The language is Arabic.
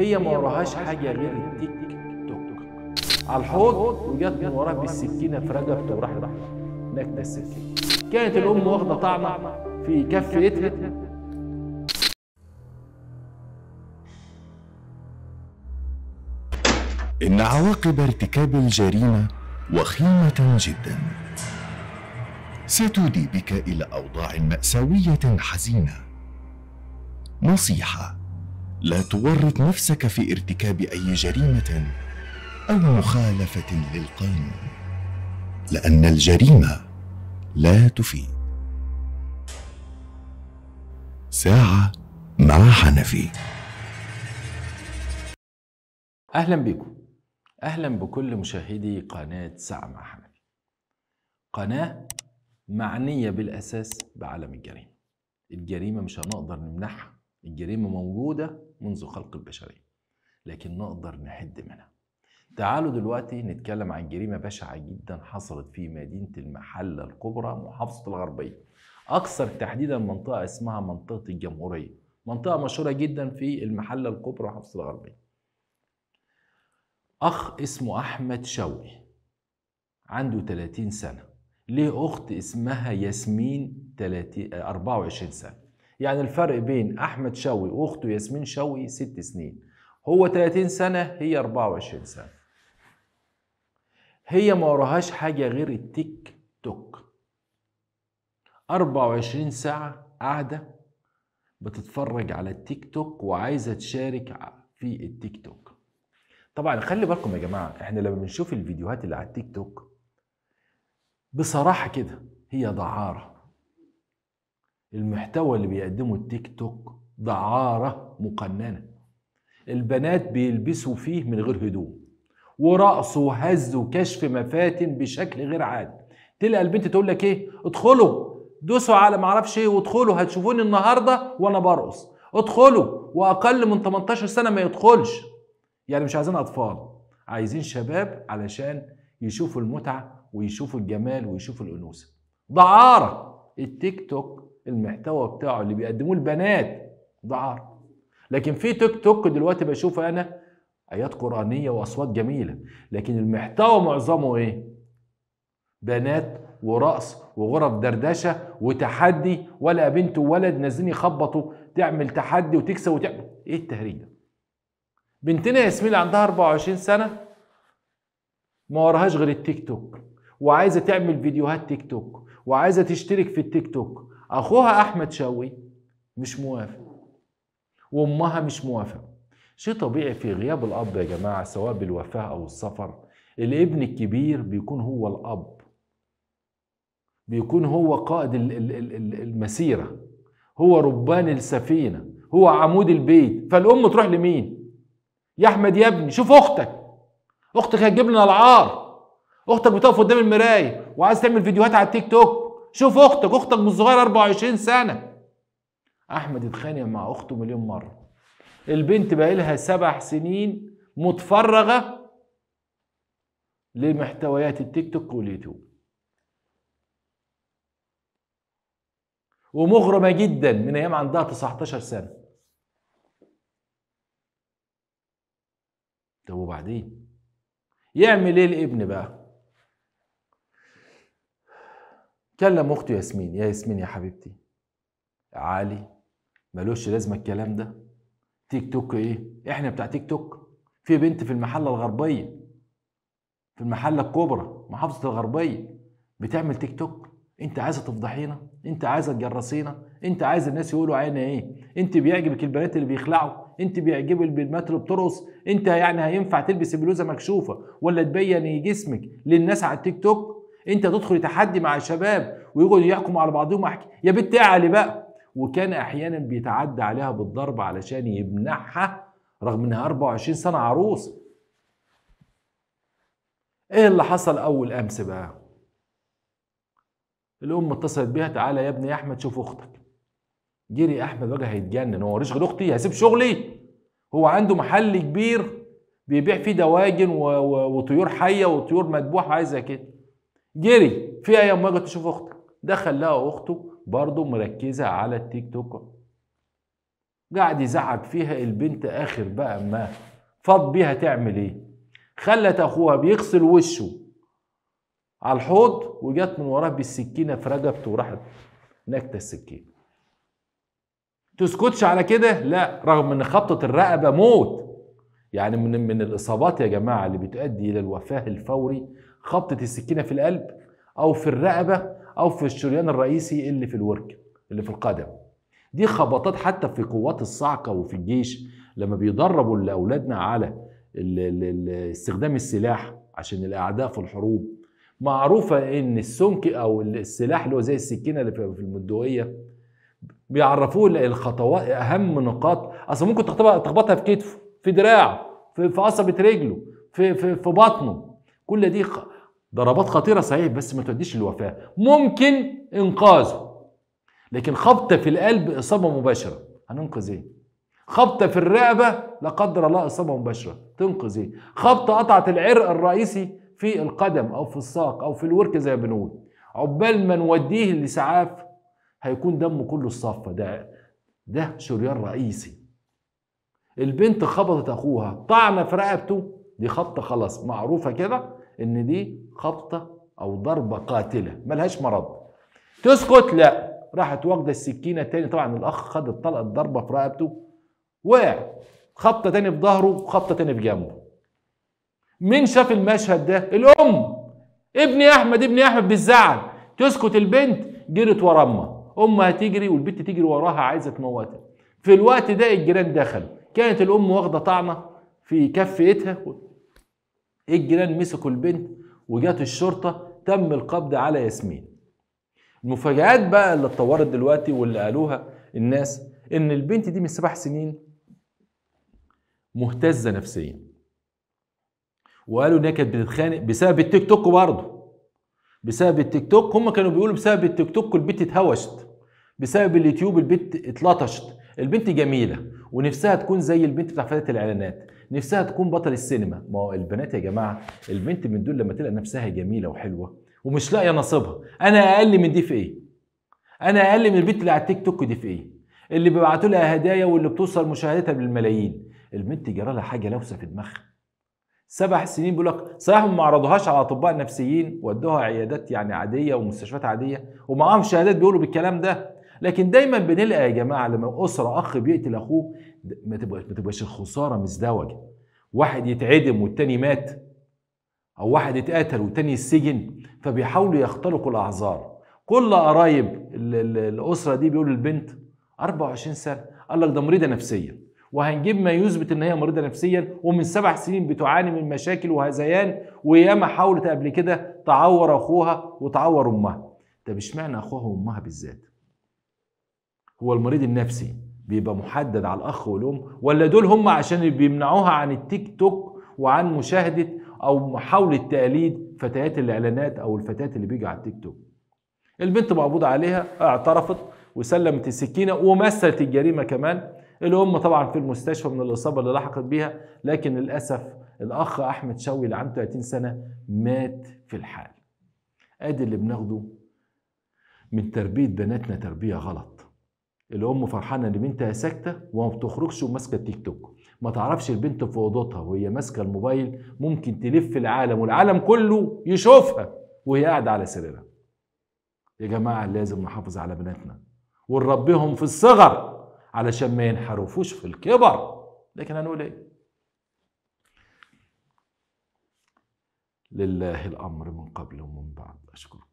هي ما وراهاش حاجه غير التيك توك على الحوض وجت من وراه بالسكينه في رقبته وراح راح نكت السكينه كانت الام واخده طعمه في كف يدها إن عواقب ارتكاب الجريمة وخيمة جدا ستودي بك إلى أوضاع مأساوية حزينة نصيحه لا تورط نفسك في ارتكاب اي جريمه او مخالفه للقانون لان الجريمه لا تفيد ساعه مع حنفي اهلا بكم اهلا بكل مشاهدي قناه ساعه مع حنفي قناه معنيه بالاساس بعالم الجريمه الجريمه مش هنقدر نمنحها الجريمة موجودة منذ خلق البشرية لكن نقدر نحد منها تعالوا دلوقتي نتكلم عن جريمة بشعة جدا حصلت في مدينة المحلة الكبرى محافظة الغربية أكثر تحديدا منطقة اسمها منطقة الجمهورية منطقة مشهورة جدا في المحلة الكبرى محافظة الغربية أخ اسمه أحمد شوقي عنده 30 سنة ليه أخت اسمها ياسمين 30 24 سنة يعني الفرق بين احمد شوقي واخته ياسمين شوقي ست سنين هو 30 سنه هي 24 سنه هي ما وراهاش حاجه غير التيك توك 24 ساعه قاعده بتتفرج على التيك توك وعايزه تشارك في التيك توك طبعا خلي بالكم يا جماعه احنا لما بنشوف الفيديوهات اللي على التيك توك بصراحه كده هي دعاره المحتوى اللي بيقدمه التيك توك دعارة مقننة البنات بيلبسوا فيه من غير هدوم ورقص وهز وكشف مفاتن بشكل غير عادي تلقى البنت تقول لك ايه ادخلوا دوسوا على معرفش ايه وادخلوا هتشوفوني النهارده وانا برقص ادخلوا واقل من 18 سنه ما يدخلش يعني مش عايزين اطفال عايزين شباب علشان يشوفوا المتعه ويشوفوا الجمال ويشوفوا الانوثه دعاره التيك توك المحتوى بتاعه اللي بيقدموه البنات ده لكن في تيك توك دلوقتي بشوفه انا ايات قرانيه واصوات جميله لكن المحتوى معظمه ايه بنات ورقص وغرف دردشه وتحدي ولا بنت وولد نازلين يخبطوا تعمل تحدي وتكسب وتعمل ايه التهريج بنتنا ياسمين عندها 24 سنه ما وراهاش غير التيك توك وعايزه تعمل فيديوهات تيك توك وعايزه تشترك في التيك توك اخوها احمد شوقي مش موافق وامها مش موافقه شيء طبيعي في غياب الاب يا جماعه سواء بالوفاه او السفر الابن الكبير بيكون هو الاب بيكون هو قائد المسيره هو ربان السفينه هو عمود البيت فالام تروح لمين يا احمد يا ابني شوف اختك اختك هتجيب لنا العار اختك بتقف قدام المرايه وعايز تعمل فيديوهات على التيك توك شوف اختك اختك بالصغير 24 سنه احمد اتخانق مع اخته مليون مره البنت بقى لها سبع سنين متفرغه لمحتويات التيك توك واليوتيوب ومغرمه جدا من ايام عندها 19 سنه طب وبعدين يعمل ايه الابن بقى كلم أخته ياسمين يا ياسمين يا حبيبتي علي ملوش لازمة الكلام ده تيك توك إيه إحنا بتاع تيك توك في بنت في المحلة الغربية في المحلة الكبرى محافظة الغربية بتعمل تيك توك انت عايزه تفضحينا انت عايزه تجرسينا انت عايز الناس يقولوا عينا ايه انت بيعجبك البنات اللي بيخلعوا انت بيعجبك البنات اللي بترقص انت يعني هينفع تلبس بلوزه مكشوفه ولا تبين جسمك للناس على التيك توك انت تدخل تحدي مع الشباب ويقعدوا يحكموا على بعضهم احكي يا بنت اعلي بقى وكان احيانا بيتعدى عليها بالضرب علشان يمنعها رغم انها 24 سنه عروسه ايه اللي حصل اول امس بقى الام اتصلت بيها تعالى يا ابني يا احمد شوف اختك جري احمد وجهه هيتجنن هو ماليش غير اختي هسيب شغلي هو عنده محل كبير بيبيع فيه دواجن وطيور حيه وطيور مذبوحه وحاجات كده جري في ايام ما تشوف اختك دخل لقى اخته برضه مركزه على التيك توك قعد يزعق فيها البنت اخر بقى ما فاض بيها تعمل ايه خلت اخوها بيغسل وشه على الحوض وجت من وراه بالسكينه في رقبته وراحت نكته السكينه تسكتش على كده لا رغم ان خبطه الرقبه موت يعني من من الاصابات يا جماعه اللي بتؤدي الى الوفاه الفوري خبطه السكينه في القلب او في الرقبه او في الشريان الرئيسي اللي في الورك اللي في القدم دي خبطات حتى في قوات الصعقه وفي الجيش لما بيدربوا لاولادنا على استخدام السلاح عشان الاعداء في الحروب معروفه ان السنك او السلاح اللي هو زي السكينه اللي في المدويه بيعرفوه الخطوات اهم نقاط اصل ممكن تخبطها في كتفه في دراعه في, في قصبه رجله في في في بطنه كل دي ضربات خطيرة صحيح بس ما تؤديش للوفاة ممكن إنقاذه لكن خبطة في القلب إصابة مباشرة هننقذ إيه؟ خبطة في الرقبة لا قدر الله إصابة مباشرة تنقذ إيه؟ خبطة قطعت العرق الرئيسي في القدم أو في الساق أو في الورك زي ما بنقول عقبال ما نوديه لسعاف هيكون دمه كله الصفة ده ده شريان رئيسي البنت خبطت أخوها طعنة في رقبته دي خبطة خلاص معروفة كده ان دي خبطه او ضربه قاتله ملهاش مرض تسكت لا راحت واخده السكينه تاني طبعا الاخ خد الطلقه الضربه في رقبته وقع خبطه تاني في ظهره وخبطه تاني في جنبه مين شاف المشهد ده الام ابني احمد ابني احمد بالزعل تسكت البنت جرت ورا امها امها هتجري والبنت تجري وراها عايزه تموتها في الوقت ده الجيران دخلوا كانت الام واخده طعنه في كف ايدها الجيران مسكوا البنت وجات الشرطة تم القبض على ياسمين المفاجآت بقى اللي اتطورت دلوقتي واللي قالوها الناس ان البنت دي من سبع سنين مهتزة نفسيا وقالوا انها كانت بتتخانق بسبب التيك توك برضه بسبب التيك توك هم كانوا بيقولوا بسبب التيك توك البنت اتهوشت بسبب اليوتيوب البنت اتلطشت البنت جميله ونفسها تكون زي البنت بتاع فتاه الاعلانات نفسها تكون بطل السينما ما هو البنات يا جماعه البنت من دول لما تلاقي نفسها جميله وحلوه ومش لاقيه نصيبها انا اقل من دي في ايه انا اقل من البنت اللي على التيك توك دي في ايه اللي بيبعتوا لها هدايا واللي بتوصل مشاهدتها بالملايين البنت جرى لها حاجه لوسه في دماغها سبع سنين بيقول لك صحيح ما عرضوهاش على اطباء نفسيين ودوها عيادات يعني عاديه ومستشفيات عاديه ومعاهم شهادات بيقولوا بالكلام ده لكن دايما بنلقى يا جماعه لما اسره اخ بيقتل اخوه ما تبقاش ما تبقاش الخساره مزدوجه واحد يتعدم والتاني مات او واحد اتقتل والتاني السجن فبيحاولوا يختلقوا الاعذار كل قرايب الاسره دي بيقولوا للبنت 24 سنه قال لك ده مريضه نفسيا وهنجيب ما يثبت ان هي مريضه نفسيا ومن سبع سنين بتعاني من مشاكل وهذيان وياما حاولت قبل كده تعور اخوها وتعور امها طب اشمعنى اخوها وامها بالذات هو المريض النفسي بيبقى محدد على الاخ والام ولا دول هم عشان بيمنعوها عن التيك توك وعن مشاهده او محاوله تقليد فتيات الاعلانات او الفتيات اللي بيجي على التيك توك البنت مقبوض عليها اعترفت وسلمت السكينه ومثلت الجريمه كمان الام طبعا في المستشفى من الاصابه اللي لحقت بيها لكن للاسف الاخ احمد شوقي اللي عنده 30 سنه مات في الحال ادي اللي بناخده من تربيه بناتنا تربيه غلط الام فرحانه ان بنتها ساكته وما بتخرجش وماسكه التيك توك ما تعرفش البنت في اوضتها وهي ماسكه الموبايل ممكن تلف العالم والعالم كله يشوفها وهي قاعده على سريرها يا جماعه لازم نحافظ على بناتنا ونربيهم في الصغر علشان ما ينحرفوش في الكبر لكن هنقول ايه لله الامر من قبل ومن بعد اشكركم